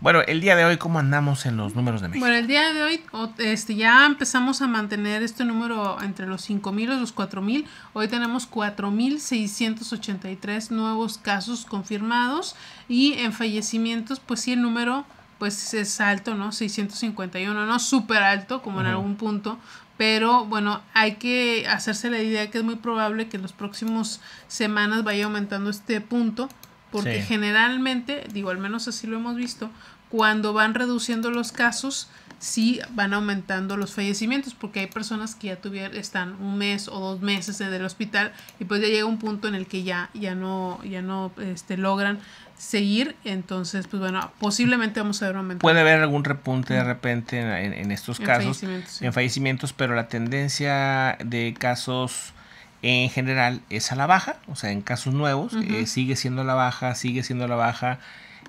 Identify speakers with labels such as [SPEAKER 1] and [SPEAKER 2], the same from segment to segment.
[SPEAKER 1] Bueno, el día de hoy, ¿cómo andamos en los números de México?
[SPEAKER 2] Bueno, el día de hoy este, ya empezamos a mantener este número entre los 5.000 y los 4.000. Hoy tenemos 4.683 nuevos casos confirmados y en fallecimientos, pues sí, el número pues es alto, ¿no? 651, no súper alto como en algún punto, pero bueno, hay que hacerse la idea que es muy probable que en las próximas semanas vaya aumentando este punto porque generalmente, digo, al menos así lo hemos visto, cuando van reduciendo los casos, sí van aumentando los fallecimientos, porque hay personas que ya tuvieron, están un mes o dos meses en el hospital y pues ya llega un punto en el que ya, ya no, ya no este, logran seguir, entonces pues bueno, posiblemente vamos a ver un aumento. Puede
[SPEAKER 1] haber algún repunte de repente en, estos casos, en fallecimientos, pero la tendencia de casos en general es a la baja, o sea, en casos nuevos, eh, sigue siendo la baja, sigue siendo la baja,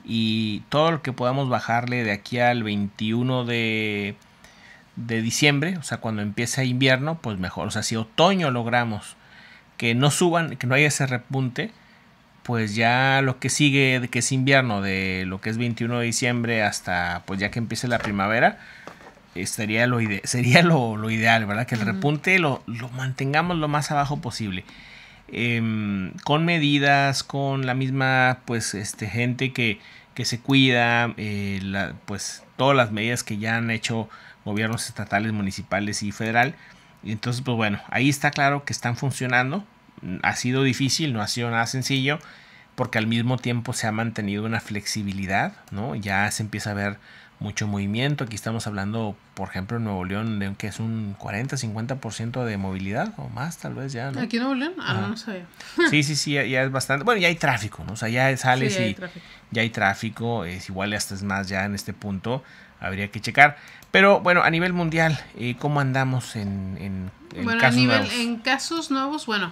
[SPEAKER 1] y todo lo que podamos bajarle de aquí al 21 de, de diciembre, o sea, cuando empieza invierno, pues mejor, o sea, si otoño logramos que no suban, que no haya ese repunte, pues ya lo que sigue, que es invierno, de lo que es 21 de diciembre hasta, pues ya que empiece la primavera, sería lo, sería lo, ideal, ¿verdad? Que el repunte lo, mantengamos lo más abajo posible. Em, con medidas, con la misma, pues, este, gente que, que se cuida, eh, pues, todas las medidas que ya han hecho gobiernos estatales, municipales y federal. Y entonces, pues bueno, ahí está claro que están funcionando. Ha sido difícil, no ha sido nada sencillo, porque al mismo tiempo se ha mantenido una flexibilidad, ¿no? Ya se empieza a ver mucho movimiento. Aquí estamos hablando, por ejemplo, en Nuevo León, de que es un 40-50% de movilidad o más, tal vez ya. ¿Aquí
[SPEAKER 2] en Nuevo León? Ah, no, sabía.
[SPEAKER 1] Sí, sí, sí, ya, es bastante. Bueno, ya hay tráfico, ¿no? O sea, ya sales y ya hay tráfico. Es igual, hasta es más ya en este punto. Habría que checar. Pero bueno, a nivel mundial, eh, ¿cómo andamos en, en, nivel, En
[SPEAKER 2] casos nuevos, bueno,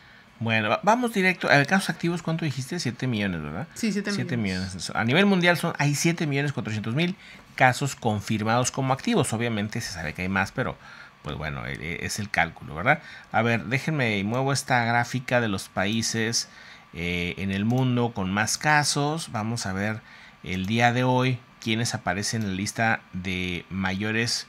[SPEAKER 1] Bueno, vamos directo. A casos activos, ¿cuánto dijiste? 7 millones, ¿verdad? Sí, 7 millones. A nivel mundial son, hay siete millones 400 mil casos confirmados como activos. Obviamente se sabe que hay más, pero pues bueno, e, e, es el cálculo, ¿verdad? A ver, déjenme, y muevo esta gráfica de los países eh, en el mundo con más casos. Vamos a ver el día de hoy quiénes aparecen en la lista de mayores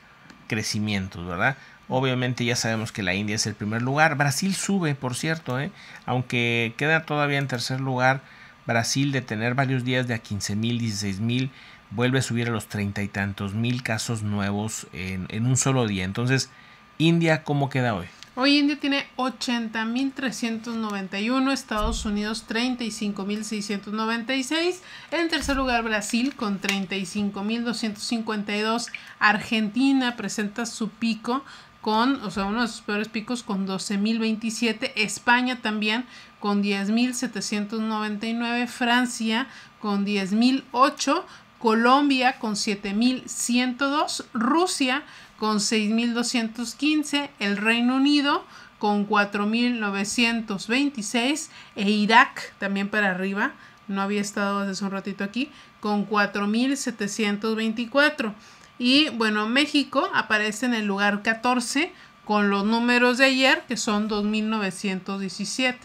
[SPEAKER 1] crecimientos, ¿verdad? Obviamente ya sabemos que la India es el primer lugar. Brasil sube, por cierto, ¿eh? aunque queda todavía en tercer lugar. Brasil de tener varios días de a 15 mil, 16 mil, vuelve a subir a los treinta y tantos mil casos nuevos en, en, un solo día. Entonces, India, ¿cómo queda hoy?
[SPEAKER 2] Hoy India tiene 80.391, Estados Unidos 35.696, en tercer lugar Brasil con 35.252, Argentina presenta su pico con, o sea, uno de sus peores picos con 12.027, España también con 10.799, Francia con 10.008, Colombia con 7.102, Rusia con 6.215, el Reino Unido con 4.926 e Irak también para arriba, no había estado desde hace un ratito aquí, con 4.724. Y bueno, México aparece en el lugar 14 con los números de ayer que son 2.917.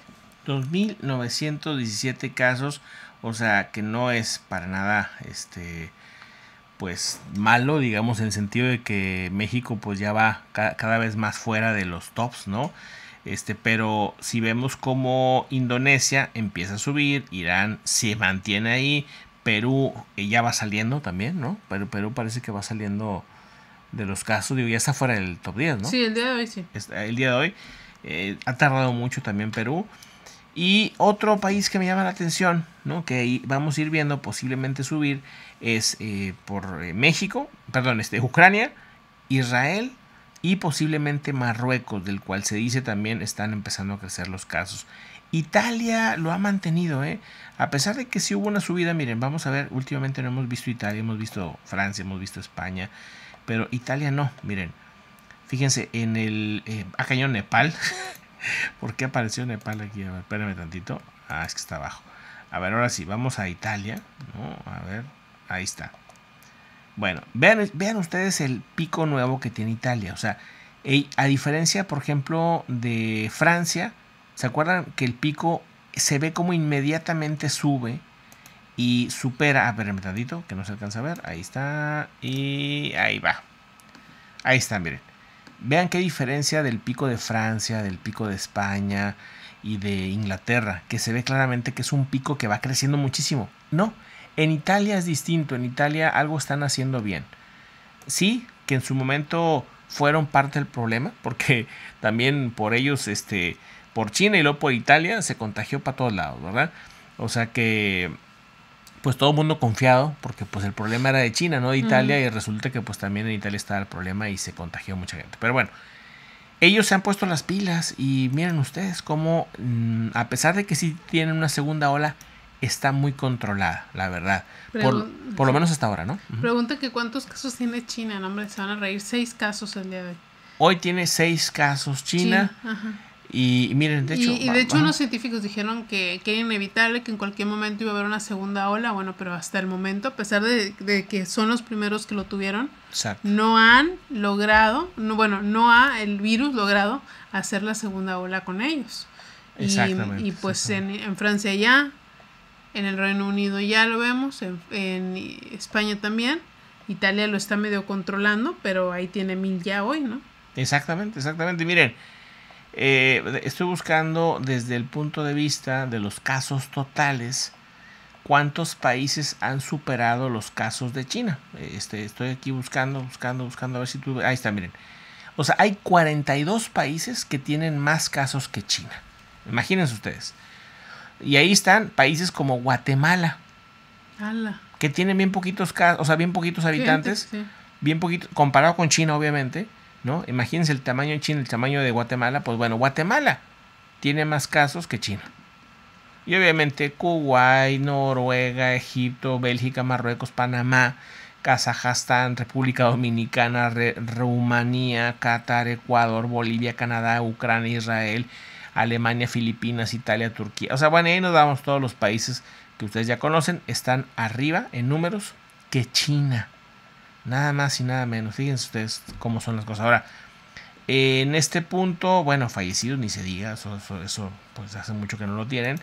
[SPEAKER 1] 2.917 casos, o sea que no es para nada este pues malo, digamos, en el sentido de que México pues ya va cada vez más fuera de los tops, ¿no? Este, pero si vemos como Indonesia empieza a subir, Irán se mantiene ahí, Perú ya va saliendo también, ¿no? Pero Perú parece que va saliendo de los casos, digo, ya está fuera del top 10, ¿no? Sí, el día de hoy sí. Eh, el día de hoy eh, ha tardado mucho también Perú. Y otro país que me llama la atención, ¿no? que vamos a ir viendo posiblemente subir, es eh, por México, perdón, este, Ucrania, Israel y posiblemente Marruecos, del cual se dice también están empezando a crecer los casos. Italia lo ha mantenido, ¿eh? A pesar de que sí hubo una subida, miren, vamos a ver, últimamente no hemos visto Italia, hemos visto Francia, hemos visto España, pero Italia no, miren. Fíjense, en el... Eh, acá Nepal. ¿Por qué apareció Nepal aquí? A ver, espérame tantito. Ah, es que está abajo. A ver, ahora sí, vamos a Italia, ¿no? A ver, ahí está. Bueno, vean, vean ustedes el pico nuevo que tiene Italia. O sea, a diferencia, por ejemplo, de Francia, ¿se acuerdan que el pico se ve como inmediatamente sube y supera? A ver, un que no se alcanza a ver. Ahí está. Y ahí va. Ahí está, miren. Vean qué diferencia del pico de Francia, del pico de España y de Inglaterra, que se ve claramente que es un pico que va creciendo muchísimo. No, en Italia es distinto, en Italia algo están haciendo bien. Sí, que en su momento fueron parte del problema, porque también por ellos, este, por China y luego por Italia, se contagió para todos lados, ¿verdad? O sea que, pues todo el mundo confiado, porque pues el problema era de China, no de Italia, y resulta que pues también en Italia estaba el problema y se contagió mucha gente. Pero bueno, ellos se han puesto las pilas y miren ustedes cómo, mm, a pesar de que sí tienen una segunda ola, está muy controlada, la verdad. Por, lo menos hasta ahora, ¿no?
[SPEAKER 2] Pregunta que cuántos casos tiene China, no hombre, se van a reír. Seis casos el día de hoy.
[SPEAKER 1] Hoy tiene seis casos China. Y, miren, de hecho... Y, de hecho unos
[SPEAKER 2] científicos dijeron que querían inevitable que en cualquier momento iba a haber una segunda ola, bueno, pero hasta el momento, a pesar de, que son los primeros que lo tuvieron, no han logrado, no, bueno, no ha el virus logrado hacer la segunda ola con ellos.
[SPEAKER 1] y,
[SPEAKER 2] pues en Francia ya, en el Reino Unido ya lo vemos, en, España también, Italia lo está medio controlando, pero ahí tiene mil ya hoy, ¿no?
[SPEAKER 1] Exactamente, exactamente. Miren, eh, estoy buscando desde el punto de vista de los casos totales cuántos países han superado los casos de China. Este, estoy aquí buscando, buscando, buscando, a ver si tú... Ahí está, miren. O sea, hay 42 países que tienen más casos que China. Imagínense ustedes. Y ahí están países como Guatemala. Que tienen bien poquitos casos, o sea, bien poquitos habitantes. Bien poquito, comparado con China, obviamente. ¿no? Imagínense el tamaño de China, el tamaño de Guatemala. Pues bueno, Guatemala tiene más casos que China. Y obviamente Kuwait, Noruega, Egipto, Bélgica, Marruecos, Panamá, Kazajstán, República Dominicana, Rumanía, Qatar, Ecuador, Bolivia, Canadá, Ucrania, Israel, Alemania, Filipinas, Italia, Turquía. O sea, bueno, ahí nos damos todos los países que ustedes ya conocen, están arriba en números que China. Nada más y nada menos. Fíjense ustedes cómo son las cosas. Ahora, en este punto, bueno, fallecidos ni se diga, eso, pues hace mucho que no lo tienen.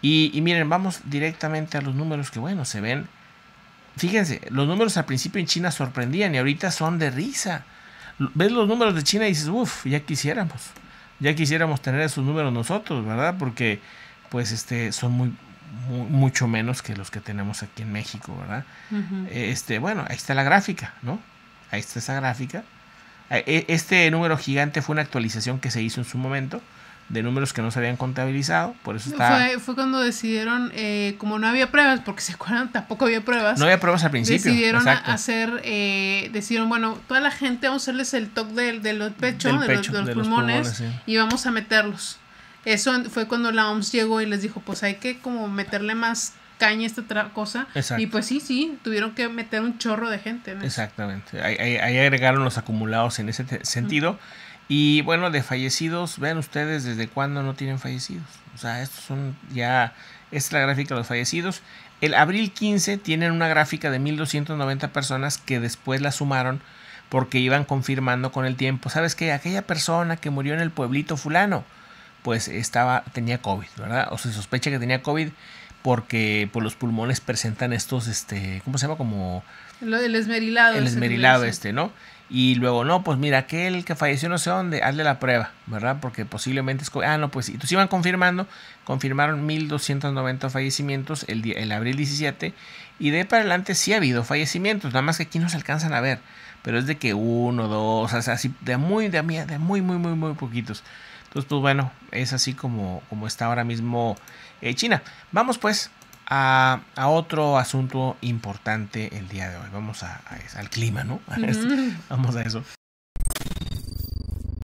[SPEAKER 1] Y, y, miren, vamos directamente a los números que, bueno, se ven. Fíjense, los números al principio en China sorprendían y ahorita son de risa. Ves los números de China y dices, uff, ya quisiéramos ya quisiéramos tener esos números nosotros, ¿verdad? Porque pues este son muy, mucho menos que los que tenemos aquí en México, ¿verdad? Eh, este, bueno, ahí está la gráfica, ¿no? Ahí está esa gráfica. Eh, eh, este número gigante fue una actualización que se hizo en su momento de números que no se habían contabilizado, por eso Fue,
[SPEAKER 2] fue cuando decidieron, eh, como no había pruebas, porque se acuerdan, tampoco había pruebas. No había pruebas al principio. Decidieron hacer, eh, decidieron, bueno, toda la gente vamos a hacerles el toque del, de los pechos, pecho, de, los, pulmones, y vamos a meterlos. Eso fue cuando la OMS llegó y les dijo, pues hay que como meterle más caña a esta otra cosa. Y pues sí, sí, tuvieron que meter un chorro de gente.
[SPEAKER 1] Exactamente. Ahí, agregaron los acumulados en ese sentido. Y bueno, de fallecidos, vean ustedes desde cuándo no tienen fallecidos. O sea, estos son ya, esta es la gráfica de los fallecidos. El abril 15 tienen una gráfica de 1290 personas que después la sumaron porque iban confirmando con el tiempo. ¿Sabes qué? Aquella persona que murió en el pueblito fulano, pues estaba, tenía COVID, ¿verdad? O se sospecha que tenía COVID porque por pues, los pulmones presentan estos, este, ¿cómo se llama? Como...
[SPEAKER 2] Lo del esmerilado. El esmerilado este,
[SPEAKER 1] ¿no? Y luego, no, pues mira, aquel que falleció no sé dónde, hazle la prueba, ¿verdad? Porque posiblemente es... Ah, no, pues... Y entonces iban confirmando, confirmaron 1.290 fallecimientos el, día, el abril 17 y de para adelante sí ha habido fallecimientos, nada más que aquí no se alcanzan a ver, pero es de que uno, dos, o sea, así de muy, de, muy, muy, muy, muy poquitos. Entonces, pues bueno, es así como, como está ahora mismo eh, China. Vamos pues a, otro asunto importante el día de hoy. Vamos a, al clima, ¿no? vamos a eso.